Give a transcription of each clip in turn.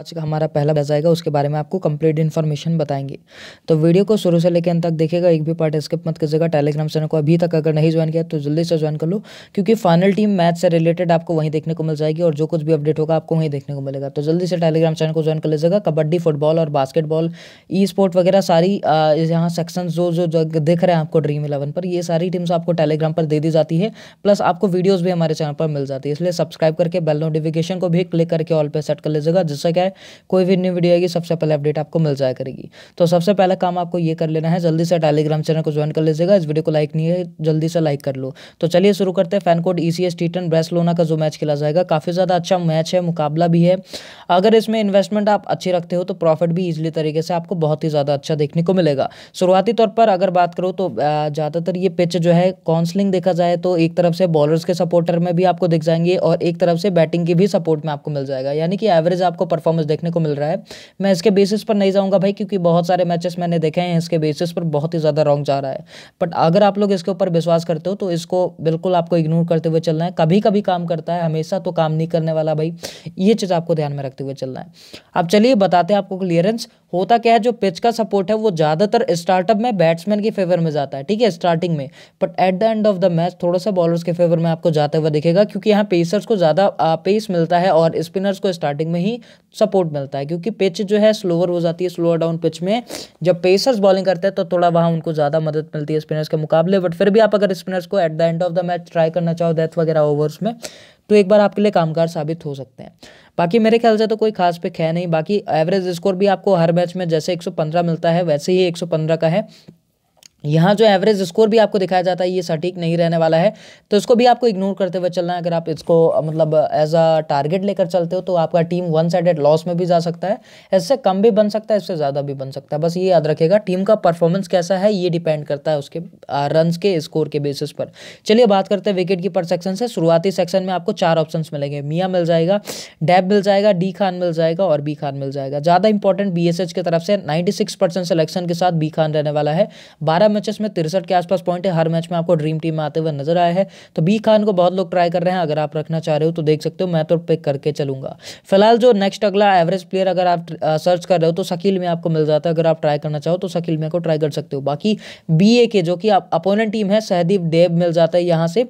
आज का हमारा पहला बैच आएगा उसके बारे में आपको कंप्लीट इन्फॉर्मेशन बताएंगे तो वीडियो को शुरू से लेकर अंत तक देखेगा एक भी पार्ट स्किप मत कीजिएगा टेलीग्राम चैनल को अभी तक अगर नहीं ज्वाइन किया तो जल्दी से ज्वाइन कर लो क्योंकि फाइनल टीम मैच से रिलेटेड आपको वहीं देखने को मिल जाएगी और जो कुछ भी अपडेट होगा आपको वहीं देखने को मिलेगा तो जल्दी से टेलीग्राम चैनल को ज्वाइन कर लीजिएगा कबड्डी फुटबॉल और बास्केटबॉल ई स्पोर्ट वगैरह सारी यहाँ सेक्शन जो जो देख रहे हैं आपको ड्रीम इलेवन पर ये सारी टीम्स आपको टेलीग्राम पर दे दी जाती है प्लस आपको वीडियोज़ भी हमारे चैनल पर मिल जाती है इसलिए सब्सक्राइब करके बेल नोटिफिकेशन को भी क्लिक करके ऑल पर सेट कर लीजिएगा जिससे क्या है कोई भी न्यू वीडियो आएगी सबसे पहले अपडेट आपको मिल जाया करेगी तो सबसे पहला काम आपको ये कर लेना है जल्दी से टेलीग्राम चैनल को ज्वाइन कर लीजिएगा इस वीडियो को लाइक नहीं है जल्दी से लाइक कर लो तो चलिए शुरू करते हैं fan code E C S T ten Barcelona का जो मैच खेला जाएगा काफ़ी ज़्यादा अच्छा मैच है मुकाबला भी है अगर इसमें इन्वेस्टमेंट आप अच्छी रखते हो तो प्रॉफिट भी ईजिली तरीके से आपको बहुत ही ज़्यादा अच्छा देखने को मिलेगा शुरुआती तौर पर अगर बात करो तो ज़्यादातर ये पिच जो है काउंसलिंग देखा जाए तो एक तरफ से बॉलर्स के सपोर्टर में भी आपको दिख जाएंगे और एक तरफ से बैटिंग की भी सपोर्ट में आपको मिल जाएगा यानी कि एवरेज आपको परफॉर्मेंस परफॉर्मेंस देखने को मिल रहा है मैं इसके बेसिस पर नहीं जाऊँगा भाई क्योंकि बहुत सारे मैचेस मैंने देखे हैं इसके बेसिस पर बहुत ही ज़्यादा रॉन्ग जा रहा है बट अगर आप लोग इसके ऊपर विश्वास करते हो तो इसको बिल्कुल आपको इग्नोर करते हुए चलना है कभी कभी काम करता है हमेशा तो काम नहीं करने वाला भाई ये चीज़ आपको ध्यान में रखते हुए चलना है अब चलिए बताते हैं आपको क्लियरेंस होता क्या है जो पिच का सपोर्ट है वो ज़्यादातर स्टार्टअप में बैट्समैन के फेवर में जाता है ठीक है स्टार्टिंग में but at the end of the match थोड़ा सा बॉलर्स के फेवर में आपको जाते हुए दिखेगा क्योंकि यहाँ पेसर्स को ज़्यादा पेस मिलता है और स्पिनर्स को स्टार्टिंग में ही सपोर्ट मिलता है क्योंकि पिच जो है स्लोअर हो जाती है स्लोअर डाउन पिच में जब पेसर्स बॉलिंग करते हैं तो थोड़ा वहाँ उनको ज़्यादा मदद मिलती है स्पिनर्स के मुकाबले बट फिर भी आप अगर स्पिनर्स को at the end of the match try करना चाहो डेथ वगैरह ओवर्स में तो एक बार आपके लिए कामगार साबित हो सकते हैं बाकी मेरे ख्याल से तो कोई खास पिक है नहीं बाकी एवरेज स्कोर भी आपको हर मैच में जैसे 115 मिलता है वैसे ही 115 का है यहाँ जो एवरेज स्कोर भी आपको दिखाया जाता है ये सटीक नहीं रहने वाला है तो इसको भी आपको इग्नोर करते हुए चलना है अगर आप इसको मतलब एज अ टारगेट लेकर चलते हो तो आपका टीम वन साइडेड लॉस में भी जा सकता है इससे कम भी बन सकता है इससे ज़्यादा भी बन सकता है बस ये याद रखेगा टीम का परफॉर्मेंस कैसा है ये डिपेंड करता है उसके रन के स्कोर के बेसिस पर चलिए बात करते हैं विकेट कीपर सेक्शन से शुरुआती सेक्शन में आपको चार ऑप्शन मिलेंगे मियाँ मिल जाएगा डैब मिल जाएगा डी खान मिल जाएगा और बी खान मिल जाएगा ज़्यादा इंपॉर्टेंट बी की तरफ से नाइन्टी सिलेक्शन के साथ बी खान रहने वाला है बारह ग्यारह मैचेस में तिरसठ के आसपास पॉइंट है हर मैच में आपको ड्रीम टीम में आते हुए नजर आए हैं तो बी खान को बहुत लोग ट्राई कर रहे हैं अगर आप रखना चाह रहे हो तो देख सकते हो मैं तो पिक करके चलूंगा फिलहाल जो नेक्स्ट अगला एवरेज प्लेयर अगर आप सर्च कर रहे हो तो शकील में आपको मिल जाता है अगर आप ट्राई करना चाहो तो शकील में को ट्राई कर सकते हो बाकी बी के जो कि अपोनेंट टीम है सहदीप देव मिल जाता है यहाँ से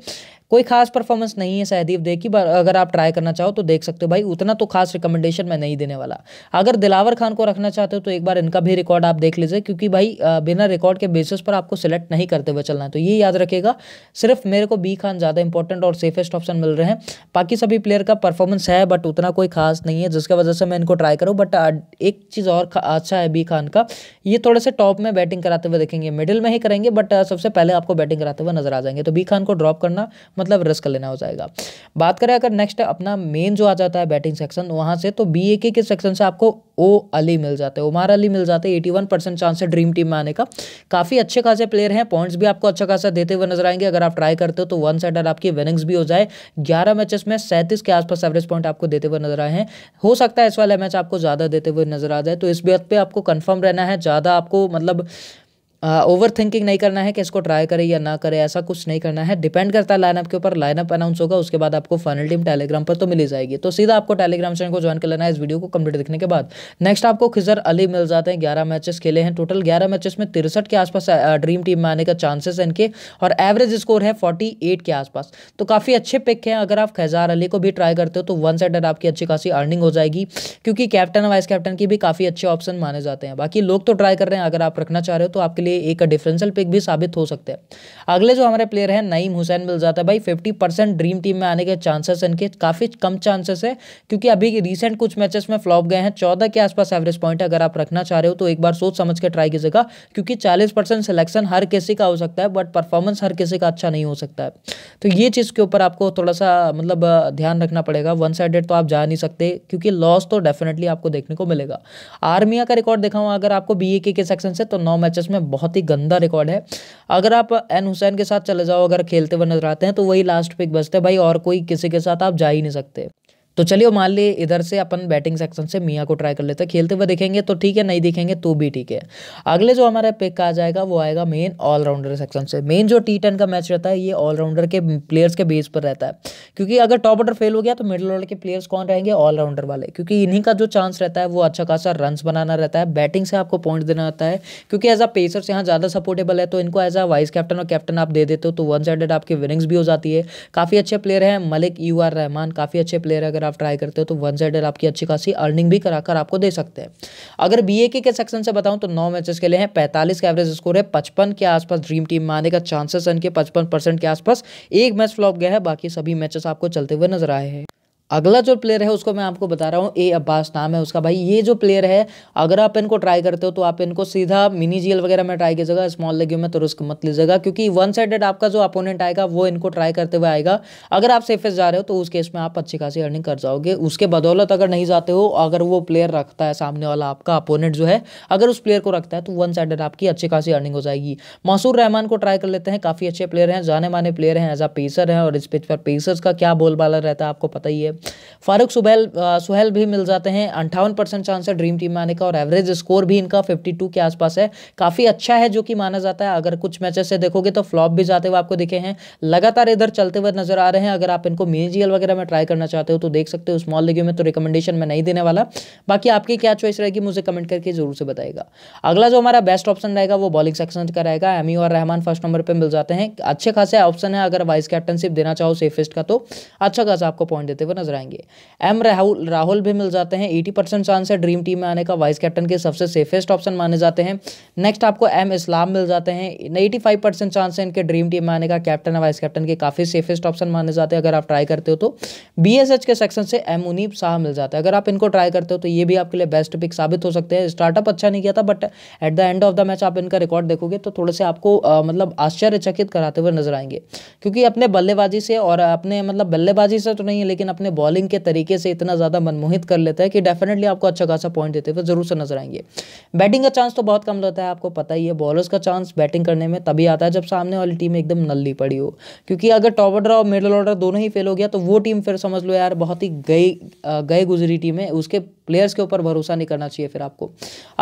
कोई खास परफॉर्मेंस नहीं है सहदीप दे की अगर आप ट्राई करना चाहो तो देख सकते हो भाई उतना तो खास रिकमेंडेशन मैं नहीं देने वाला अगर दिलावर खान को रखना चाहते हो तो एक बार इनका भी रिकॉर्ड आप देख लीजिए क्योंकि भाई बिना रिकॉर्ड के बेसिस पर आपको सिलेक्ट नहीं करते हुए चलना है तो ये याद रखेगा सिर्फ मेरे को बी खान ज़्यादा इंपॉर्टेंट और सेफेस्ट ऑप्शन मिल रहे हैं बाकी सभी प्लेयर का परफॉर्मेंस है बट उतना कोई खास नहीं है जिसकी वजह से मैं इनको ट्राई करूँ बट एक चीज़ और अच्छा है बी खान का ये थोड़े से टॉप में बैटिंग कराते हुए देखेंगे मिडिल में ही करेंगे बट सबसे पहले आपको बैटिंग कराते हुए नजर आ जाएंगे तो बी खान को ड्रॉप करना मतलब रिस्क लेना हो जाएगा बात करें अगर नेक्स्ट अपना मेन जो आ जाता है बैटिंग सेक्शन वहाँ से तो बी के सेक्शन से आपको ओ अली मिल जाते हैं उमार अली मिल जाते हैं एटी वन परसेंट चांस है ड्रीम टीम में आने का काफ़ी अच्छे खासे प्लेयर हैं पॉइंट्स भी आपको अच्छा खासा देते हुए नजर आएंगे अगर आप ट्राई करते हो तो वन साइडर आपकी विनिंग्स भी हो जाए ग्यारह मैचेस में सैंतीस के आसपास एवरेज पॉइंट आपको देते हुए नजर आए हैं हो सकता है इस वाला मैच आपको ज़्यादा देते हुए नजर आ जाए तो इस बेहद पर आपको कन्फर्म रहना है ज़्यादा आपको मतलब ओवर uh, थिंकिंग नहीं करना है कि इसको ट्राई करें या ना करें ऐसा कुछ नहीं करना है डिपेंड करता है लाइनअप के ऊपर लाइनअप अनाउंस होगा उसके बाद आपको फाइनल टीम टेलीग्राम पर तो मिली जाएगी तो सीधा आपको टेलीग्राम चैनल को ज्वाइन कर लेना है इस वीडियो को कंप्लीट देखने के बाद नेक्स्ट आपको खिजर अली मिल जाते हैं ग्यारह मैचेस खेले हैं टोटल ग्यारह मैचेस में तिरसठ के आसपास ड्रीम uh, टीम में आने का चांसेस है इनके और एवरेज स्कोर है फोर्टी के आसपास तो काफ़ी अच्छे पिक हैं अगर आप खैजार अली को भी ट्राई करते हो तो वन साइडर आपकी अच्छी खासी अर्निंग हो जाएगी क्योंकि कैप्टन वाइस कैप्टन की भी काफ़ी अच्छे ऑप्शन माने जाते हैं बाकी लोग तो ट्राई कर रहे हैं अगर आप रखना चाह रहे हो तो आपके लिए लिए एक डिफरेंशियल पिक भी साबित हो सकते हैं अगले जो हमारे प्लेयर हैं नईम हुसैन मिल जाता है भाई फिफ्टी परसेंट ड्रीम टीम में आने के चांसेस इनके काफ़ी कम चांसेस है क्योंकि अभी रिसेंट कुछ मैचेस में फ्लॉप गए हैं चौदह के आसपास एवरेज पॉइंट अगर आप रखना चाह रहे हो तो एक बार सोच समझ के ट्राई कीजिएगा क्योंकि चालीस परसेंट सिलेक्शन हर किसी का हो सकता है बट परफॉर्मेंस हर किसी का अच्छा नहीं हो सकता है तो ये चीज़ के ऊपर आपको थोड़ा सा मतलब ध्यान रखना पड़ेगा वन साइडेड तो आप जा नहीं सकते क्योंकि लॉस तो डेफिनेटली आपको देखने को मिलेगा आर्मिया का रिकॉर्ड देखा हुआ अगर आपको बीए के सेक्शन से तो नौ मैचेस में बहुत बहुत ही गंदा रिकॉर्ड है अगर आप एन हुसैन के साथ चले जाओ अगर खेलते हुए नजर आते हैं तो वही लास्ट पिक बचते हैं भाई और कोई किसी के साथ आप जा ही नहीं सकते तो चलिए मान ली इधर से अपन बैटिंग सेक्शन से मियाँ को ट्राई कर लेते हैं खेलते हुए देखेंगे तो ठीक है नहीं दिखेंगे तो भी ठीक है अगले जो हमारा पिक आ जाएगा वो आएगा मेन ऑलराउंडर सेक्शन से मेन जो टी टेन का मैच रहता है ये ऑलराउंडर के प्लेयर्स के बेस पर रहता है क्योंकि अगर टॉप ऑर्डर फेल हो गया तो मिडिल ऑर्डर के प्लेयर्स कौन रहेंगे ऑलराउंडर वाले क्योंकि इन्हीं का जो चांस रहता है वो अच्छा खासा रन बनाना रहता है बैटिंग से आपको पॉइंट देना रहता है क्योंकि एज अ पेसर्स यहाँ ज़्यादा सपोर्टेबल है तो इनको एज अ वाइस कैप्टन और कैप्टन आप दे देते हो तो वन साइडेड आपकी विनिंग्स भी हो जाती है काफ़ी अच्छे प्लेयर हैं मलिक यू आर रहमान काफ़ी अच्छे प्लेयर है अगर आप ट्राई करते हो तो वन साइडेड आपकी अच्छी खासी अर्निंग भी कराकर आपको दे सकते हैं अगर बी के के सेक्शन से बताऊँ तो नौ मैचेस के लिए हैं पैंतालीस का एवरेज स्कोर है पचपन के आसपास ड्रीम टीम में आने का चांसेस है इनके पचपन के आसपास एक मैच फ्लॉप गया है बाकी सभी मैचेस आपको चलते हुए नजर आए हैं अगला जो प्लेयर है उसको मैं आपको बता रहा हूँ ए अब्बास नाम है उसका भाई ये जो प्लेयर है अगर आप इनको ट्राई करते हो तो आप इनको सीधा मिनी जीएल वगैरह में ट्राई कीजिएगा स्मॉल लेग में तो रिस्क मत लीजिएगा क्योंकि वन साइडेड आपका जो अपोनेंट आएगा वो इनको ट्राई करते हुए आएगा अगर आप सेफेस्ट जा रहे हो तो उस केस में आप अच्छी खासी अर्निंग कर जाओगे उसके बदौलत अगर नहीं जाते हो अगर वो प्लेयर रखता है सामने वाला आपका अपोनेंट जो है अगर उस प्लेयर को रखता है तो वन साइडेड आपकी अच्छी खासी अर्निंग हो जाएगी मसूर रहमान को ट्राई कर लेते हैं काफ़ी अच्छे प्लेयर हैं जाने माने प्लेयर हैं एज आ पेसर हैं और इस पिच पर पेसर्स का क्या बोलबाला रहता है आपको पता ही है फारूक सुबैल सुहेल भी मिल जाते हैं अंठावन परसेंट चांस है ड्रीम टीम में आने का और एवरेज स्कोर भी इनका फिफ्टी टू के आसपास है काफ़ी अच्छा है जो कि माना जाता है अगर कुछ मैचेस से देखोगे तो फ्लॉप भी जाते हुए आपको दिखे हैं लगातार इधर चलते हुए नजर आ रहे हैं अगर आप इनको मेजीएल वगैरह में ट्राई करना चाहते हो तो देख सकते हो स्मॉल लीग में तो रिकमेंडेशन में नहीं देने वाला बाकी आपकी क्या चॉइस रहेगी मुझे कमेंट करके जरूर से बताएगा अगला जो हमारा बेस्ट ऑप्शन रहेगा वो बॉलिंग सेक्शन का रहेगा एमी और रहमान फर्स्ट नंबर पर मिल जाते हैं अच्छे खासे ऑप्शन है अगर वाइस कैप्टनशिप देना चाहो सेफेस्ट का तो अच्छा खासा आपको पॉइंट देते हुए नजर नजर आएंगे एम राहुल राहुल भी मिल जाते हैं एटी परसेंट चांस है ड्रीम टीम में आने का वाइस कैप्टन के सबसे सेफेस्ट ऑप्शन माने जाते हैं नेक्स्ट आपको एम इस्लाम मिल जाते हैं एटी फाइव परसेंट चांस है इनके ड्रीम टीम में आने का कैप्टन वाइस कैप्टन के काफ़ी सेफेस्ट ऑप्शन माने जाते हैं अगर आप ट्राई करते हो तो बी के सेक्शन से एम मुनीब शाह मिल जाते हैं अगर आप इनको ट्राई करते हो तो ये भी आपके लिए बेस्ट पिक साबित हो सकते हैं स्टार्टअप अच्छा नहीं किया था but at the end of the match आप इनका रिकॉर्ड देखोगे तो थोड़े से आपको मतलब आश्चर्यचकित कराते हुए नजर आएंगे क्योंकि अपने बल्लेबाजी से और अपने मतलब बल्लेबाजी से तो नहीं है लेकिन अपने बॉलिंग के तरीके से इतना ज़्यादा मनमोहित कर लेता है कि डेफिनेटली आपको अच्छा खासा पॉइंट देते हुए ज़रूर से नजर आएंगे बैटिंग का चांस तो बहुत कम रहता है आपको पता ही है बॉलर्स का चांस बैटिंग करने में तभी आता है जब सामने वाली टीम एकदम नल्ली पड़ी हो क्योंकि अगर टॉप ऑर्डर और मिडल ऑर्डर दोनों ही फेल हो गया तो वो टीम फिर समझ लो यार बहुत ही गई गए गुजरी टीम है उसके प्लेयर्स के ऊपर भरोसा नहीं करना चाहिए फिर आपको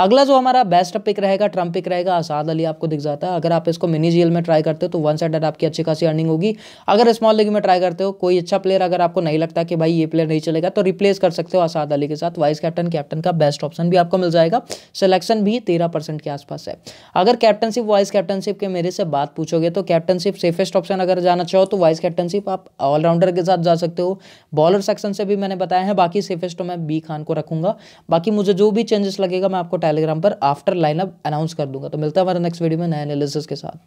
अगला जो हमारा बेस्ट पिक रहेगा ट्रम्प पिक रहेगा आसाद अली आपको दिख जाता है अगर आप इसको मिनी जेल में ट्राई करते हो तो वन साइड आपकी अच्छी खासी अर्निंग होगी अगर स्मॉल लीग में ट्राई करते हो कोई अच्छा प्लेयर अगर आपको नहीं लगता कि भाई ये प्लेयर नहीं चलेगा तो रिप्लेस कर सकते हो असाद अली के साथ वाइस कैप्टन कैप्टन का बेस्ट ऑप्शन भी आपको मिल जाएगा सिलेक्शन भी तेरह परसेंट के आसपास है अगर कैप्टनशिप वाइस कैप्टनशिप के मेरे से बात पूछोगे तो कैप्टनशिप सेफेस्ट ऑप्शन अगर जाना चाहो तो वाइस कैप्टनशिप आप ऑलराउंडर के साथ जा सकते हो बॉलर सेक्शन से भी मैंने बताया है बाकी सेफेस्ट तो मैं बी खान को रखूंगा बाकी मुझे जो भी चेंजेस लगेगा मैं आपको टेलीग्राम पर आफ्टर लाइनअप अनाउंस कर दूंगा तो मिलता है हमारे नेक्स्ट वीडियो में नए एनालिसिस के साथ